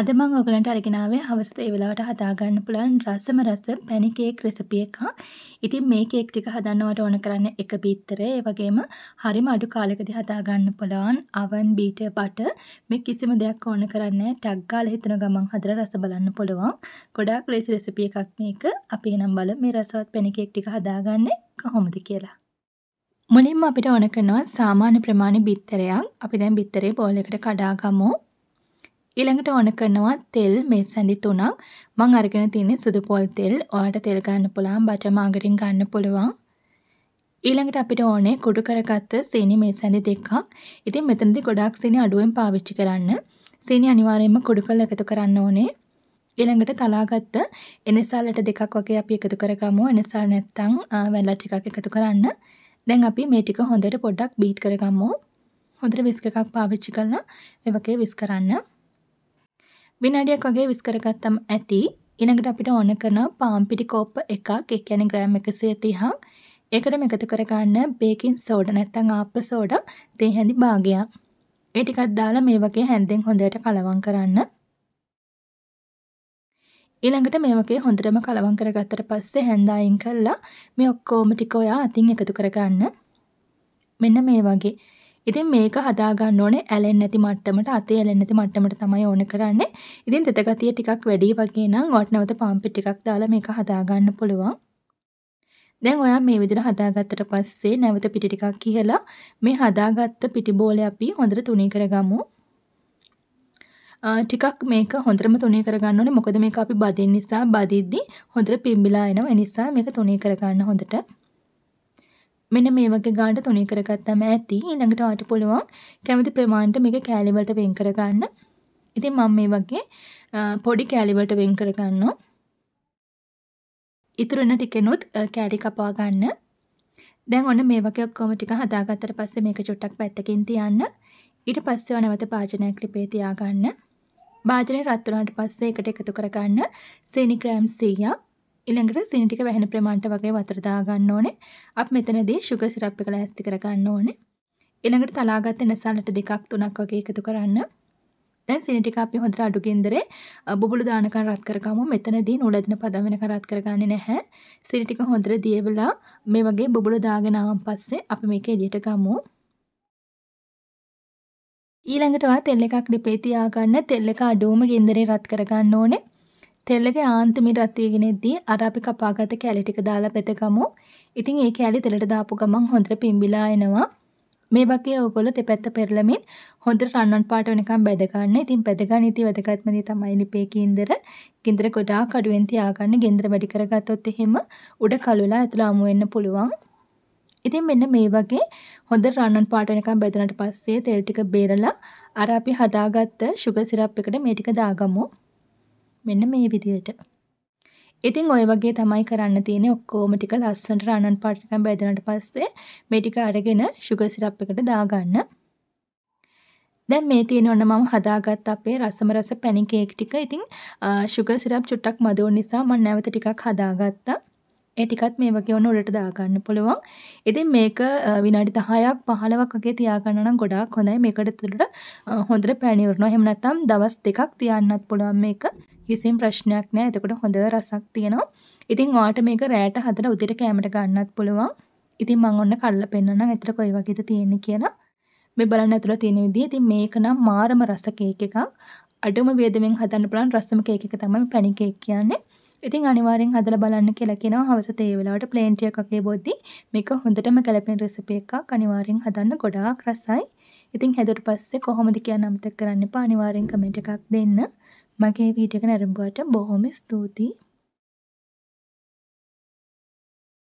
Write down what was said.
අද මං ඔයගලන්ට අරගෙනාවේ හවසට ඒ වෙලාවට හදාගන්න පුළුවන් රසම රස පැණි කේක් රෙසිපි එකක්. ඉතින් මේ කේක් ටික හදන්නවට ඕන කරන්නේ එක බිත්තරේ. ඒ වගේම හරිම අඩු කාලයකදී හදාගන්න පුළුවන් අවන් බීටර් බටර්. මේ කිසිම දෙයක් ඕන කරන්නේ නැහැ. ටක් ගාලා හිතන ගමන් හදලා රස බලන්න පුළුවන්. ගොඩාක් ලේසි රෙසිපි එකක් මේක. අපි එහෙනම් බලමු මේ රසවත් පැණි කේක් ටික හදාගන්නේ කොහොමද කියලා. මුලින්ම අපිට ඕන කරනවා සාමාන්‍ය ප්‍රමාණය බිත්තරයක්. අපි දැන් බිත්තරේ බෝල් එකට කඩා ගමු. ඊළඟට ඕන කරනවා තෙල් මේ සැඳි තුනක්. මම අරගෙන තියෙන්නේ සුදු පොල් තෙල්. ඔයාලට තෙල් ගන්න පුළුවන්, බටර් මාගරින් ගන්න පුළුවන්. ඊළඟට අපිට ඕනේ කුඩු කරගත්ත සීනි මේ සැඳි දෙකක්. ඉතින් මෙතනදී ගොඩාක් සීනි අඩුවෙන් පාවිච්චි කරන්න. සීනි අනිවාර්යයෙන්ම කුඩු කරලා එකතු කරන්න ඕනේ. ඊළඟට තලාගත්ත එනසාලට දෙකක් වගේ අපි එකතු කරගමු. එනසාල නැත්තම් වැලා ටිකක් එකතු කරන්න. දැන් අපි මේ ටික හොඳට පොඩ්ඩක් බීට් කරගමු. හොඳට විස්ක එකක් පාවිච්චි කරලා මේ වගේ විස් කරන්න. විනාඩියක් වගේ විස්කර ගත්තම ඇති. ඊළඟට අපිට ඕන කරන පාන් පිටි කෝප්ප එකක්, ඒ කියන්නේ ග්‍රෑම් 130ක්. ඒකට මේකතු කරගන්න බේකින් සෝඩා නැත්නම් ආප්ප සෝඩා තේ හැඳි භාගයක්. ඒ ටිකක් දාලා මේ වගේ හැන්දෙන් හොඳට කලවම් කරන්න. ඊළඟට මේ වගේ හොඳටම කලවම් කරගත්තට පස්සේ හැන්දායින් කරලා මේ ඔක්කොම ටික ඔයා අතින් එකතු කරගන්න. මෙන්න මේ වගේ ඉතින් මේක හදාගන්න ඕනේ ඇලෙන්නේ නැති මට්ටමට අතේ ඇලෙන්නේ නැති මට්ටමට තමයි ඕන කරන්නේ. ඉතින් තෙත ගතිය ටිකක් වැඩි වගේ නම් ඔයාට නැවත පාම්පි ටිකක් දාලා මේක හදාගන්න පුළුවන්. දැන් ඔයා මේ විදිහට හදාගත්තට පස්සේ නැවත පිටි ටිකක් කියලා මේ හදාගත්ත පිටි බෝලේ අපි හොඳට තුනී කරගමු. ටිකක් මේක හොඳටම තුනී කරගන්න ඕනේ. මොකද මේක අපි බදින් නිසා බදිද්දි හොඳට පිම්බිලා එනවා. ඒ නිසා මේක තුනී කරගන්න හොඳට. මෙන්න මේ වගේ ගානට තුනී කරගත්තාම ඇති. ඊළඟට ඔයාට පුළුවන් කැමති ප්‍රමාණයට මේක කෑලි වලට වෙන් කරගන්න. ඉතින් මම මේ වගේ පොඩි කෑලි වලට වෙන් කරගන්නවා. ඉතුරු වෙන ටිකෙනුත් කෑලි කපා ගන්න. දැන් ඔන්න මේ වගේ ඔක්කොම ටික හදාගත්තට පස්සේ මේක චුට්ටක් පැත්තකින් තියන්න. ඊට පස්සේ නැවත භාජනය ක්ලිපේ තියාගන්න. භාජනය රත් වුණාට පස්සේ ඒකට එකතු කරගන්න සීනි ග්‍රෑම් 100ක් ඊළඟට සීනි ටික වැහෙන ප්‍රමාණයට වගේ වතුර දා ගන්න ඕනේ. අපි මෙතනදී sugar syrup එක ලෑස්ති කර ගන්න ඕනේ. ඊළඟට තලාගත්ත නැසලට දෙකක් තුනක් වගේ එකතු කරන්න. දැන් සීනි ටික අපි හොඳට අඩු ගෙන්දරේ බුබුලු දානකන් රත් කරගමු. මෙතනදී නූල ඇදෙන පදම වෙනකන් රත් කරගන්නේ නැහැ. සීනි ටික හොඳට දියවලා මේ වගේ බුබුලු දාගෙන ආවන් පස්සේ අපි මේක එළියට ගමු. ඊළඟට වා තෙල් එකක් ලිපේ තියාගන්න තෙල් එක අඩුවම ගෙන්දරේ රත් කරගන්න ඕනේ. තෙල්ලක ආන්තිමිට රත්වීගෙනෙද්දී අර අපි කපාගත කැලි ටික දාලා පෙතගමු. ඉතින් ඒ කැලි තෙලට දාපු ගමන් හොඳට පිම්බිලා එනවා. මේ වගේ ඕගොල්ලෝ දෙපැත්ත පෙරලමින් හොඳට රන්වන් පාට වෙනකම් බැද ගන්න. ඉතින් බැද ගන්න ඉති වැදගත්ම දේ තමයි ලිපේ කීන්දර. කීන්දර ගොඩාක් අඩුවෙන් තියාගන්න. ගෙන්දර වැඩි කරගත්තොත් එහෙම උඩ කළුලා ඇතුළ අමු වෙන්න පුළුවන්. ඉතින් මෙන්න මේ වගේ හොඳ රන්නන් පාට වෙනකම් බෙදුනට පස්සේ තෙල් ටික බේරලා අර අපි හදාගත්ත සුගර් සිරප් එකට මේ ටික දාගමු. මෙන්න මේ විදියට. ඉතින් ඔය වගේ තමයි කරන්න තියෙන්නේ ඔක්කොම ටික ලස්සනට රණන් පාට එකෙන් බෙදනට පස්සේ මේ ටික අරගෙන sugar syrup එකට දාගන්න. දැන් මේ තියෙන ඔන්න මම හදාගත්ත අපේ රසම රස පැණි කේක් ටික. ඉතින් sugar syrup චුට්ටක් මදුව නිසා මම නැවත ටිකක් හදාගත්තා. ඒ ටිකත් මේ වගේ ඔන්න උඩට දාගන්න පුළුවන්. ඉතින් මේක විනාඩි 10ක් 15ක් වගේ තියාගන්න නම් ගොඩාක් හොඳයි. මේකට ඇතුළට හොඳට පැණි උරනවා. එහෙම නැත්නම් දවස් දෙකක් තියන්නත් පුළුවන් මේක. කිසිම ප්‍රශ්නයක් නෑ. එතකොට හොඳ රසක් තියෙනවා. ඉතින් ඔයාට මේක රෑට හදලා උදේට කෑමට ගන්නත් පුළුවන්. ඉතින් මම ඔන්න කල්ලා පෙන්නනම් ඇතර කොයි වගේද තියෙන්නේ කියලා. මේ බලන්න ඇතුළේ තියෙන විදිහ. ඉතින් මේක නම් මාරම රස කේක් එකක්. අඩුම වේදමෙන් හදන්න පුළුවන් රසම කේක් එක තමයි පැණි කේක් කියන්නේ. ඉතින් අනිවාරෙන් හදල බලන්න කියලා කියෙනවා හවස තේවෙලාට ප්ලේන්ටිය එකකේ බොද්දි මේක හොඳටම කැලපෙන් රෙසිපිය එකක් අනිවාරෙන් හදන්න ගොඩාක් රසයි ඉතින් හැදුට පස්සේ කොහොමද කිය නම්තක් කරන්න පානිවාරෙන් කමෙන්ට් එකක් දෙන්න මගේ වීඩියක නැරඹුවට බොහොම ස්තුතියි